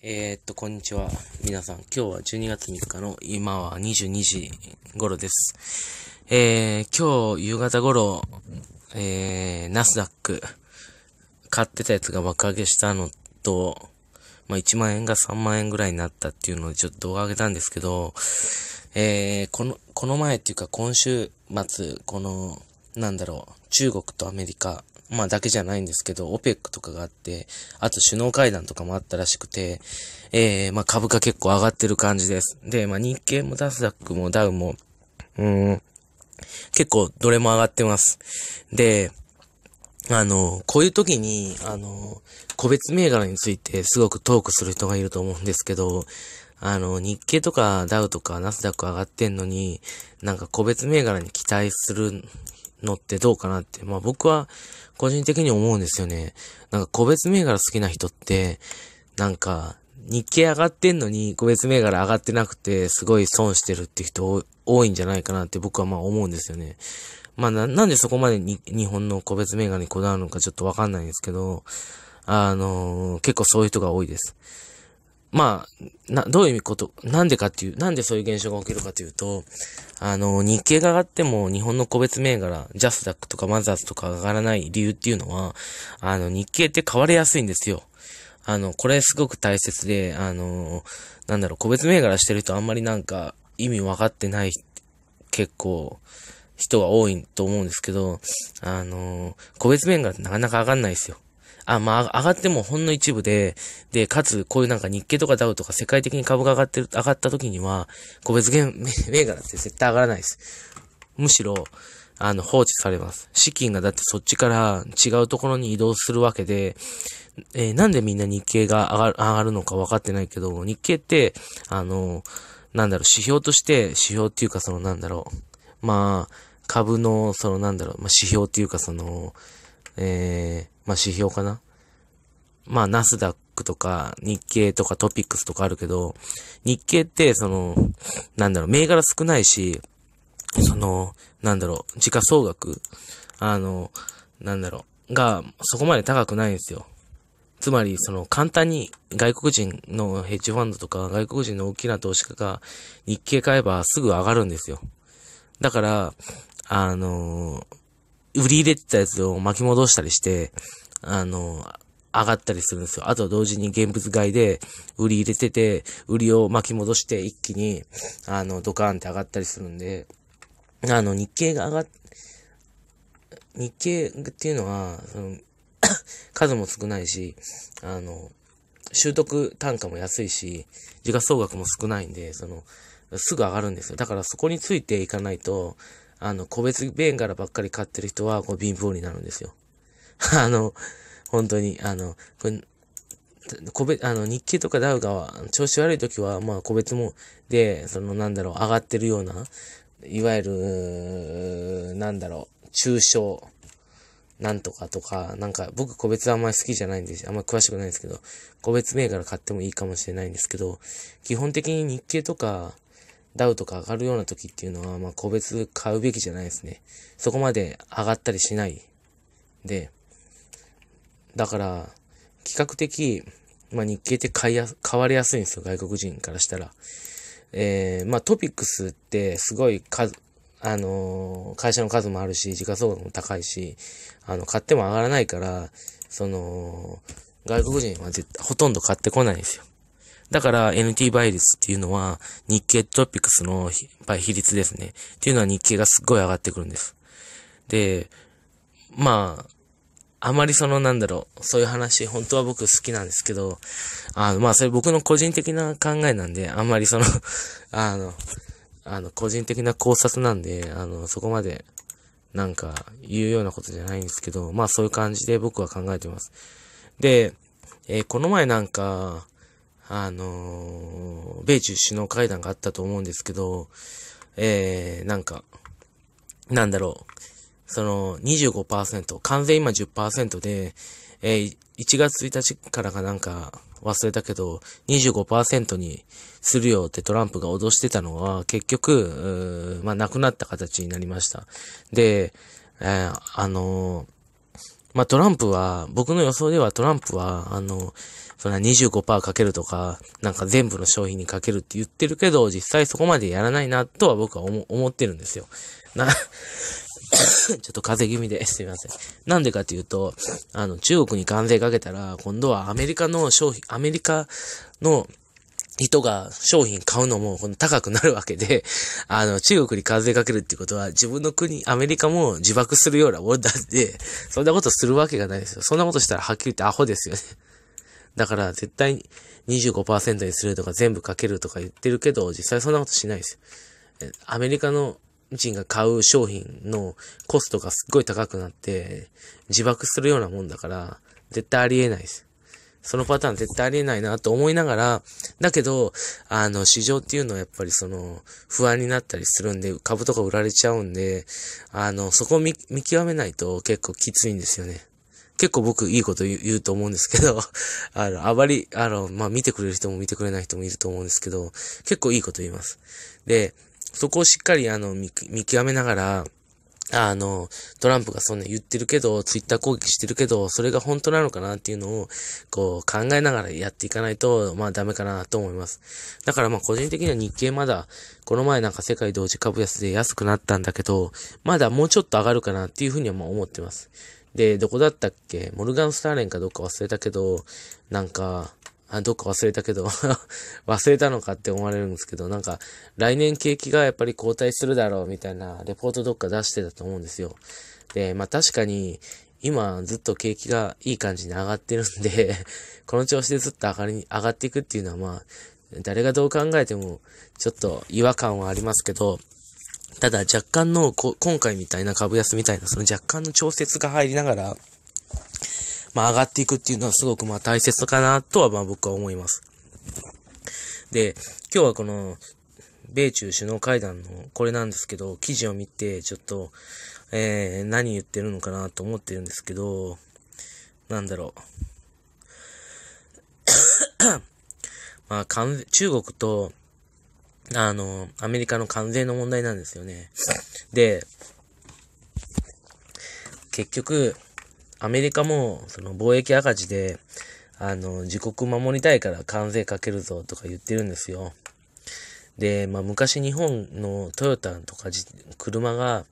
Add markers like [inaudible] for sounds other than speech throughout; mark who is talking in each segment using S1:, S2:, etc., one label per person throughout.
S1: えー、っと、こんにちは。皆さん、今日は12月3日の今は22時頃です。えー、今日夕方頃、えー、ナスダック買ってたやつが爆上げしたのと、まあ、1万円が3万円ぐらいになったっていうのでちょっと動画上げたんですけど、えー、この、この前っていうか今週末、この、なんだろう、中国とアメリカまあだけじゃないんですけど、オペックとかがあって、あと首脳会談とかもあったらしくて、えー、まあ株価結構上がってる感じです。で、まあ日経もダスダックもダウも、うん、結構どれも上がってます。で、あの、こういう時に、あの、個別銘柄についてすごくトークする人がいると思うんですけど、あの、日経とかダウとかナスダック上がってんのに、なんか個別銘柄に期待するのってどうかなって、まあ僕は個人的に思うんですよね。なんか個別銘柄好きな人って、なんか日経上がってんのに個別銘柄上がってなくてすごい損してるって人多いんじゃないかなって僕はまあ思うんですよね。まあな、なんでそこまでに日本の個別銘柄にこだわるのかちょっとわかんないんですけど、あのー、結構そういう人が多いです。まあ、な、どういうこと、なんでかっていう、なんでそういう現象が起きるかというと、あの、日経が上がっても日本の個別銘柄、ジャスダックとかマザーズとか上がらない理由っていうのは、あの、日経って変わりやすいんですよ。あの、これすごく大切で、あの、なんだろう、個別銘柄してる人あんまりなんか意味分かってない、結構、人が多いと思うんですけど、あの、個別銘柄ってなかなか上がんないですよ。あ、まあ、上がってもほんの一部で、で、かつ、こういうなんか日経とかダウとか世界的に株が上がってる、上がった時には、個別 [laughs] 銘柄って絶対上がらないです。むしろ、あの、放置されます。資金がだってそっちから違うところに移動するわけで、えー、なんでみんな日経が上がる、上がるのか分かってないけど、日経って、あの、なんだろう、指標として、指標っていうかそのなんだろう、まあ、株の、そのなんだろう、まあ指標っていうかその、えー、まあ、指標かな。まあ、ナスダックとか、日経とかトピックスとかあるけど、日経って、その、なんだろう、銘柄少ないし、その、なんだろう、時価総額、あの、なんだろう、が、そこまで高くないんですよ。つまり、その、簡単に外国人のヘッジファンドとか、外国人の大きな投資家が日経買えばすぐ上がるんですよ。だから、あのー、売り入れてたやつを巻き戻したりして、あの、上がったりするんですよ。あとは同時に現物買いで売り入れてて、売りを巻き戻して一気に、あの、ドカーンって上がったりするんで、あの、日経が上がっ、日経っていうのは、その [coughs] 数も少ないし、あの、習得単価も安いし、時価総額も少ないんで、その、すぐ上がるんですよ。だからそこについていかないと、あの、個別弁柄からばっかり買ってる人は、こう、貧乏になるんですよ。[laughs] あの、本当に、あの、これ、個別、あの、日経とかダウがは、調子悪い時は、まあ、個別も、で、その、なんだろう、上がってるような、いわゆる、なんだろう、中小、なんとかとか、なんか、僕個別あんまり好きじゃないんです、あんまり詳しくないんですけど、個別銘柄買ってもいいかもしれないんですけど、基本的に日経とか、ダウとか上がるような時っていうのは、まあ、個別買うべきじゃないですね。そこまで上がったりしない。で、だから、比較的、まあ、日経って買いや、変わりやすいんですよ、外国人からしたら。えー、まあ、トピックスってすごい数、あのー、会社の数もあるし、時価総額も高いし、あの、買っても上がらないから、その、外国人は絶対ほとんど買ってこないんですよ。だから NT 倍率っていうのは日経トピックスの倍比率ですね。っていうのは日経がすっごい上がってくるんです。で、まあ、あまりそのなんだろう、そういう話、本当は僕好きなんですけど、あの、まあそれ僕の個人的な考えなんで、あんまりその [laughs] あの、あの、個人的な考察なんで、あの、そこまで、なんか、言うようなことじゃないんですけど、まあそういう感じで僕は考えてます。で、えー、この前なんか、あのー、米中首脳会談があったと思うんですけど、えー、なんか、なんだろう。その25%、完全今10%で、えー、1月1日からかなんか忘れたけど、25%にするよってトランプが脅してたのは、結局、まあ、なくなった形になりました。で、えー、あのー、まあ、トランプは、僕の予想ではトランプは、あのー、そんな25%かけるとか、なんか全部の商品にかけるって言ってるけど、実際そこまでやらないなとは僕は思ってるんですよ。な [coughs] ちょっと風邪気味で、[laughs] すみません。なんでかっていうと、あの、中国に関税かけたら、今度はアメリカの商品、アメリカの人が商品買うのも高くなるわけで、あの、中国に関税かけるってことは、自分の国、アメリカも自爆するようなもんだって、そんなことするわけがないですよ。そんなことしたらはっきり言ってアホですよね。だから絶対25%にするとか全部かけるとか言ってるけど、実際そんなことしないですアメリカの人が買う商品のコストがすっごい高くなって、自爆するようなもんだから、絶対ありえないです。そのパターン絶対ありえないなと思いながら、だけど、あの、市場っていうのはやっぱりその、不安になったりするんで、株とか売られちゃうんで、あの、そこを見、見極めないと結構きついんですよね。結構僕いいこと言うと思うんですけど、[laughs] あの、あまり、あの、まあ、見てくれる人も見てくれない人もいると思うんですけど、結構いいこと言います。で、そこをしっかり、あの、見極めながら、あの、トランプがそんな言ってるけど、ツイッター攻撃してるけど、それが本当なのかなっていうのを、こう、考えながらやっていかないと、まあダメかなと思います。だからまあ個人的には日経まだ、この前なんか世界同時株安で安くなったんだけど、まだもうちょっと上がるかなっていうふうにはまあ思ってます。で、どこだったっけモルガン・スターレンかどっか忘れたけど、なんか、あ、どっか忘れたけど [laughs] 忘れたのかって思われるんですけど、なんか、来年景気がやっぱり後退するだろうみたいなレポートどっか出してたと思うんですよ。で、まあ確かに、今ずっと景気がいい感じに上がってるんで [laughs] この調子でずっと上がり、上がっていくっていうのはまあ、誰がどう考えても、ちょっと違和感はありますけど、ただ若干のこ、今回みたいな株安みたいな、その若干の調節が入りながら、まあ上がっていくっていうのはすごくまあ大切かなとはまあ僕は思います。で、今日はこの、米中首脳会談のこれなんですけど、記事を見て、ちょっと、えー、何言ってるのかなと思ってるんですけど、なんだろう。[coughs] まあ、中国とあの、アメリカの関税の問題なんですよね。で、結局、アメリカも、その貿易赤字で、あの、自国守りたいから関税かけるぞとか言ってるんですよ。で、まあ昔日本のトヨタとか車が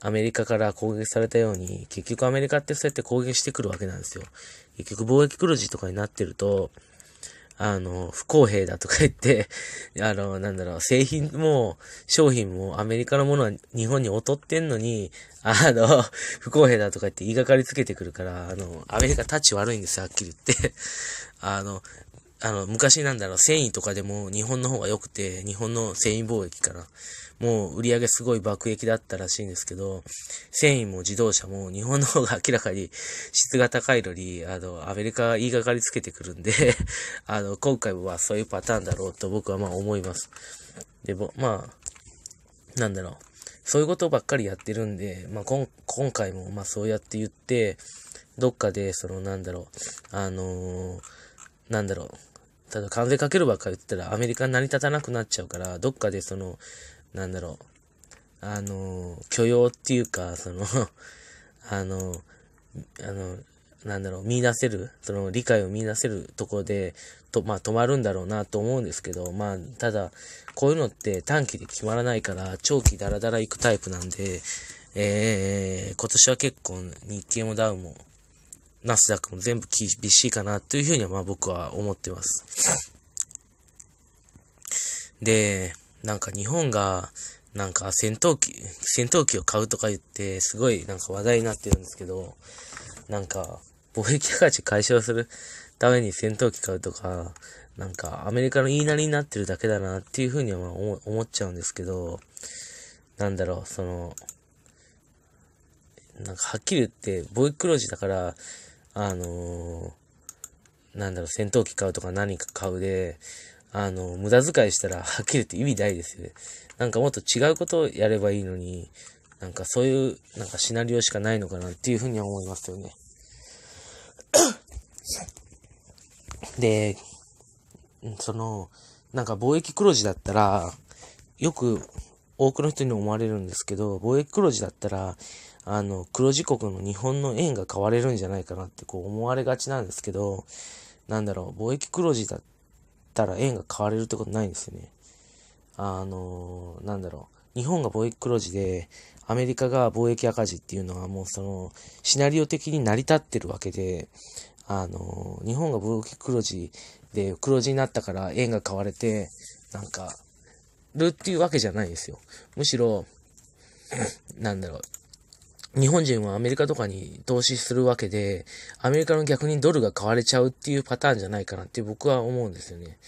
S1: アメリカから攻撃されたように、結局アメリカってそうやって攻撃してくるわけなんですよ。結局貿易黒字とかになってると、あの、不公平だとか言って、[laughs] あの、なんだろう、製品も、商品もアメリカのものは日本に劣ってんのに、あの、[laughs] 不公平だとか言って言いがかりつけてくるから、あの、アメリカタッチ悪いんですよ、はっきり言って。[laughs] あの、あの、昔なんだろう、繊維とかでも日本の方が良くて、日本の繊維貿易から、もう売り上げすごい爆撃だったらしいんですけど、繊維も自動車も日本の方が明らかに質が高いのに、あの、アメリカが言いがかりつけてくるんで [laughs] あの、今回はそういうパターンだろうと僕はまあ思います。で、も、まあ、なんだろう。そういうことばっかりやってるんで、まあ、今回も、まあ、そうやって言って、どっかで、その、なんだろう、あのー、なんだろう、ただ関税かけるばっかり言ったらアメリカ成り立たなくなっちゃうから、どっかでその、なんだろう、あの、許容っていうか、その [laughs] あの、あの、なんだろう、見出せる、その理解を見出せるところで、と、まあ止まるんだろうなと思うんですけど、まあ、ただ、こういうのって短期で決まらないから、長期ダラダラ行くタイプなんで、えー、今年は結構日経もダウも、ナスダックも全部厳しいかなというふうにはまあ僕は思ってます。で、なんか日本が、なんか戦闘機、戦闘機を買うとか言って、すごいなんか話題になってるんですけど、なんか、貿易赤字解消するために戦闘機買うとか、なんかアメリカの言いなりになってるだけだなっていうふうにはまあ思っちゃうんですけど、なんだろう、その、なんかはっきり言って、貿易黒字だから、あのー、なんだろう、戦闘機買うとか何か買うで、あの、無駄遣いしたら、はっきり言って意味ないですよね。なんかもっと違うことをやればいいのに、なんかそういう、なんかシナリオしかないのかなっていうふうには思いますよね。[coughs] で、その、なんか貿易黒字だったら、よく多くの人に思われるんですけど、貿易黒字だったら、あの、黒字国の日本の円が買われるんじゃないかなってこう思われがちなんですけど、なんだろう、貿易黒字だったら円が買われるってことないんですよね。あの、なんだろう、日本が貿易黒字で、アメリカが貿易赤字っていうのはもうその、シナリオ的に成り立ってるわけで、あの、日本が貿易黒字で黒字になったから円が買われて、なんか、るっていうわけじゃないですよ。むしろ、[clears throat] なんだろう。日本人はアメリカとかに投資するわけで、アメリカの逆にドルが買われちゃうっていうパターンじゃないかなって僕は思うんですよね。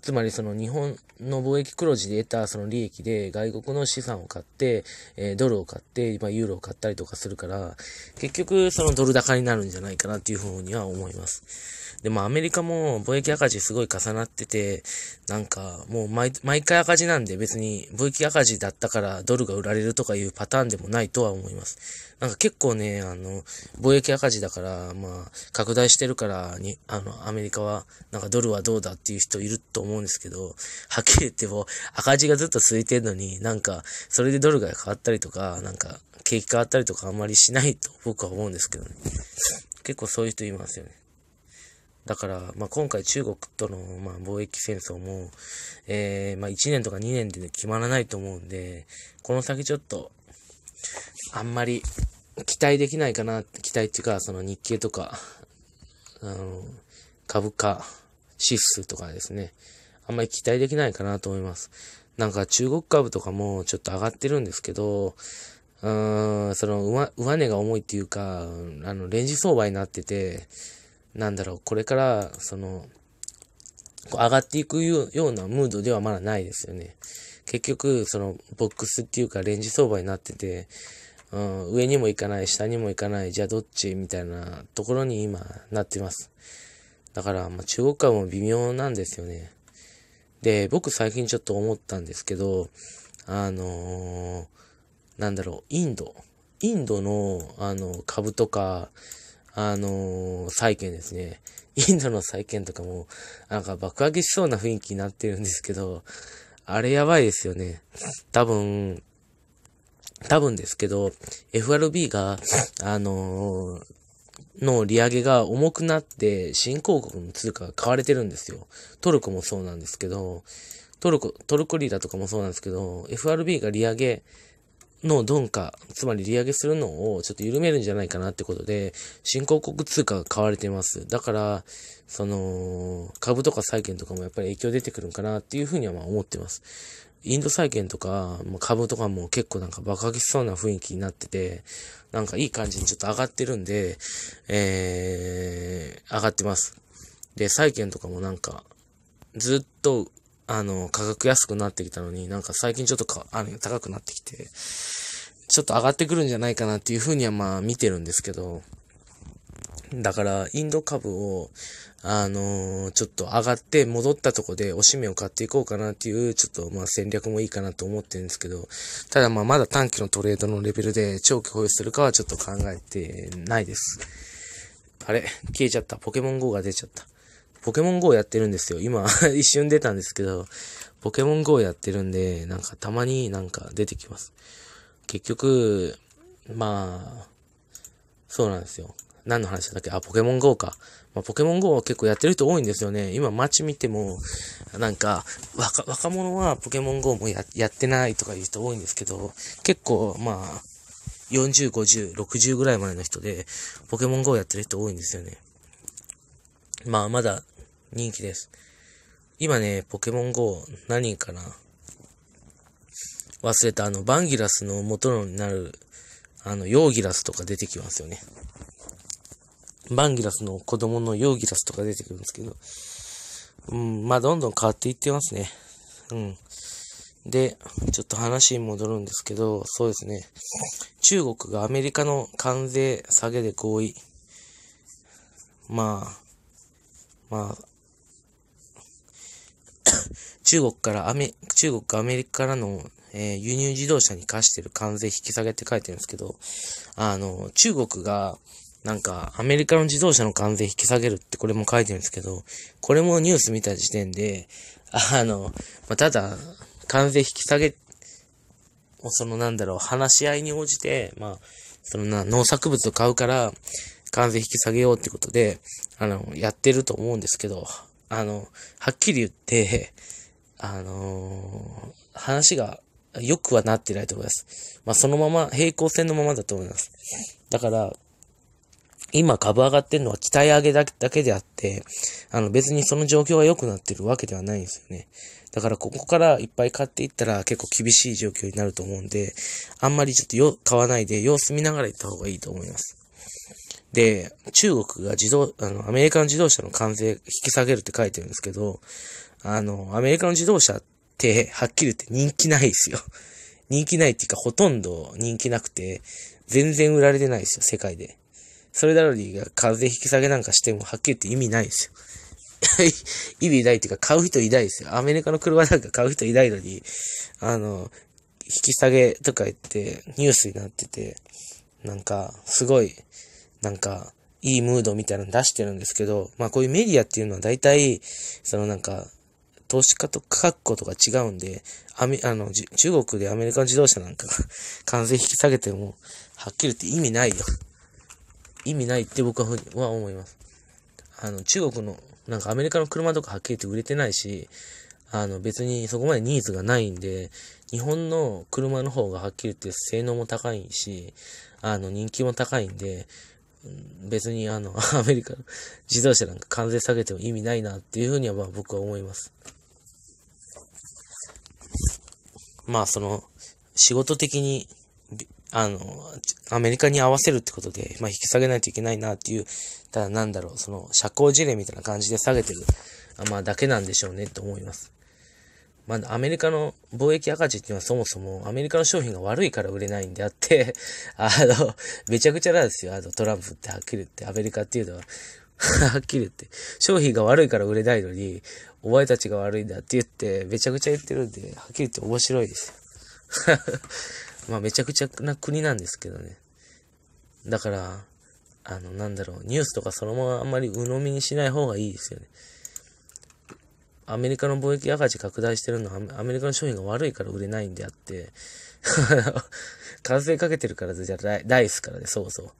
S1: つまりその日本の貿易黒字で得たその利益で外国の資産を買って、えー、ドルを買って、まあ、ユーロを買ったりとかするから、結局そのドル高になるんじゃないかなっていうふうには思います。でもアメリカも貿易赤字すごい重なってて、なんかもう毎毎回赤字なんで別に貿易赤字だったからドルが売られるとかいうパターンでもないとは思います。なんか結構ね、あの、貿易赤字だから、まあ、拡大してるからに、あの、アメリカは、なんかドルはどうだっていう人いると思うんですけど、はっきり言っても、赤字がずっと続いてんのに、なんか、それでドルが変わったりとか、なんか、景気変わったりとかあんまりしないと僕は思うんですけどね。結構そういう人いますよね。だから、まあ、今回中国との、まあ、貿易戦争も、えー、まあ、1年とか2年で決まらないと思うんで、この先ちょっと、あんまり期待できないかな、期待っていうか、その日経とか、あの、株価指数とかですね、あんまり期待できないかなと思います。なんか中国株とかもちょっと上がってるんですけど、うーん、その上、上値が重いっていうか、あの、レンジ相場になってて、なんだろう、これから、その、上がっていくようなムードではまだないですよね。結局、その、ボックスっていうか、レンジ相場になってて、うん、上にも行かない、下にも行かない、じゃあどっちみたいなところに今、なってます。だから、まあ、中国株も微妙なんですよね。で、僕最近ちょっと思ったんですけど、あのー、なんだろう、インド。インドの、あの、株とか、あのー、債券ですね。インドの債券とかも、なんか爆上げしそうな雰囲気になってるんですけど、あれやばいですよね。多分、多分ですけど、FRB が、あのー、の利上げが重くなって、新興国の通貨が買われてるんですよ。トルコもそうなんですけど、トルコ、トルコリラとかもそうなんですけど、FRB が利上げの鈍化、つまり利上げするのをちょっと緩めるんじゃないかなってことで、新興国通貨が買われてます。だから、その、株とか債券とかもやっぱり影響出てくるんかなっていうふうにはまあ思ってます。インド債券とか、株とかも結構なんか爆上げしそうな雰囲気になってて、なんかいい感じにちょっと上がってるんで、えー、上がってます。で、債券とかもなんか、ずっとあの、価格安くなってきたのに、なんか最近ちょっとか、あの、高くなってきて、ちょっと上がってくるんじゃないかなっていうふうにはまあ見てるんですけど、だから、インド株を、あのー、ちょっと上がって戻ったとこでおしめを買っていこうかなっていう、ちょっとまあ戦略もいいかなと思ってるんですけど、ただまあまだ短期のトレードのレベルで長期保有するかはちょっと考えてないです。あれ消えちゃった。ポケモン GO が出ちゃった。ポケモン GO やってるんですよ。今 [laughs] 一瞬出たんですけど、ポケモン GO やってるんで、なんかたまになんか出てきます。結局、まあ、そうなんですよ。何の話だっけあ、ポケモン GO か。まあ、ポケモン GO は結構やってる人多いんですよね。今街見ても、なんか、若、若者はポケモン GO もや、やってないとか言う人多いんですけど、結構、まあ、40、50、60ぐらいまでの人で、ポケモン GO やってる人多いんですよね。まあ、まだ人気です。今ね、ポケモン GO 何かな忘れた、あの、バンギラスの元になる、あの、ヨーギラスとか出てきますよね。バンギラスの子供のヨーギラスとか出てくるんですけど、うん、まあ、どんどん変わっていってますね。うん。で、ちょっと話に戻るんですけど、そうですね。中国がアメリカの関税下げで合意。まあ、まあ、[coughs] 中国からアメ、中国アメリカからの、えー、輸入自動車に課してる関税引き下げって書いてるんですけど、あの、中国が、なんか、アメリカの自動車の関税引き下げるってこれも書いてるんですけど、これもニュース見た時点で、あの、まあ、ただ、関税引き下げ、そのなんだろう、話し合いに応じて、まあ、そのな、農作物を買うから、関税引き下げようってことで、あの、やってると思うんですけど、あの、はっきり言って、あのー、話が良くはなってないと思います。まあ、そのまま、平行線のままだと思います。だから、今株上がってるのは期待上げだけであって、あの別にその状況が良くなってるわけではないんですよね。だからここからいっぱい買っていったら結構厳しい状況になると思うんで、あんまりちょっとよ買わないで様子見ながら行った方がいいと思います。で、中国が自動、あの、アメリカの自動車の関税引き下げるって書いてるんですけど、あの、アメリカの自動車って、はっきり言って人気ないですよ。[laughs] 人気ないっていうか、ほとんど人気なくて、全然売られてないですよ、世界で。それなのに、関税引き下げなんかしても、はっきり言って意味ないですよ。[laughs] 意味ないっていうか、買う人いないですよ。アメリカの車なんか買う人いないのに、あの、引き下げとか言って、ニュースになってて、なんか、すごい、なんか、いいムードみたいなの出してるんですけど、まあこういうメディアっていうのは大体、そのなんか、投資家と価格とか違うんで、アメ、あの、中国でアメリカの自動車なんかが関税 [laughs] 引き下げても、はっきり言って意味ないよ。意味ないって僕は思います。あの、中国の、なんかアメリカの車とかはっきり言って売れてないし、あの、別にそこまでニーズがないんで、日本の車の方がはっきり言って性能も高いし、あの、人気も高いんで、別にあの、[laughs] アメリカの自動車なんか関税下げても意味ないなっていうふうにはまあ僕は思います。まあその、仕事的に、あの、アメリカに合わせるってことで、まあ引き下げないといけないなっていう、ただなんだろう、その社交辞令みたいな感じで下げてる、まあだけなんでしょうねと思います。まあ、アメリカの貿易赤字っていうのはそもそもアメリカの商品が悪いから売れないんであって [laughs] あの、めちゃくちゃなんですよ。あの、トランプってはっきり言って、アメリカっていうのは [laughs] はっきり言って、商品が悪いから売れないのに、お前たちが悪いんだって言って、めちゃくちゃ言ってるんで、はっきり言って面白いですよ [laughs] まあ、めちゃくちゃな国なんですけどね。だから、あの、なんだろう、ニュースとかそのままあんまり鵜呑みにしない方がいいですよね。アメリカの貿易赤字拡大してるのは、アメリカの商品が悪いから売れないんであって、関 [laughs] 税かけてるからじゃない、ないすからね、そうそう。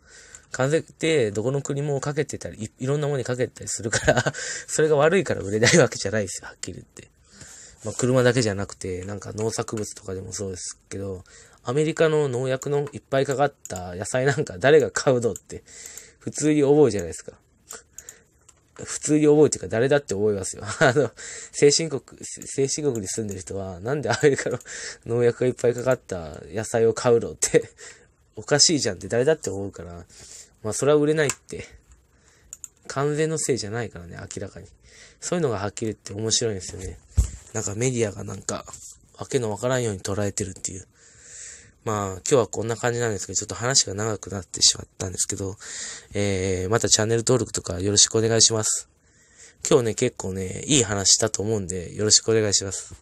S1: 関税ってどこの国もかけてたりい、いろんなものにかけたりするから [laughs] それが悪いから売れないわけじゃないですよ、はっきり言って。まあ、車だけじゃなくて、なんか農作物とかでもそうですけど、アメリカの農薬のいっぱいかかった野菜なんか誰が買うのって、普通に思うじゃないですか。普通に覚えてるから誰だって思いますよ。[laughs] あの、先進国、先進国に住んでる人は、なんでアメリカの農薬がいっぱいかかった野菜を買うのって [laughs] おかしいじゃんって誰だって思うから、まあそれは売れないって。完全のせいじゃないからね、明らかに。そういうのがはっきり言って面白いんですよね。なんかメディアがなんか、わけのわからんように捉えてるっていう。まあ、今日はこんな感じなんですけど、ちょっと話が長くなってしまったんですけど、えー、またチャンネル登録とかよろしくお願いします。今日ね、結構ね、いい話したと思うんで、よろしくお願いします。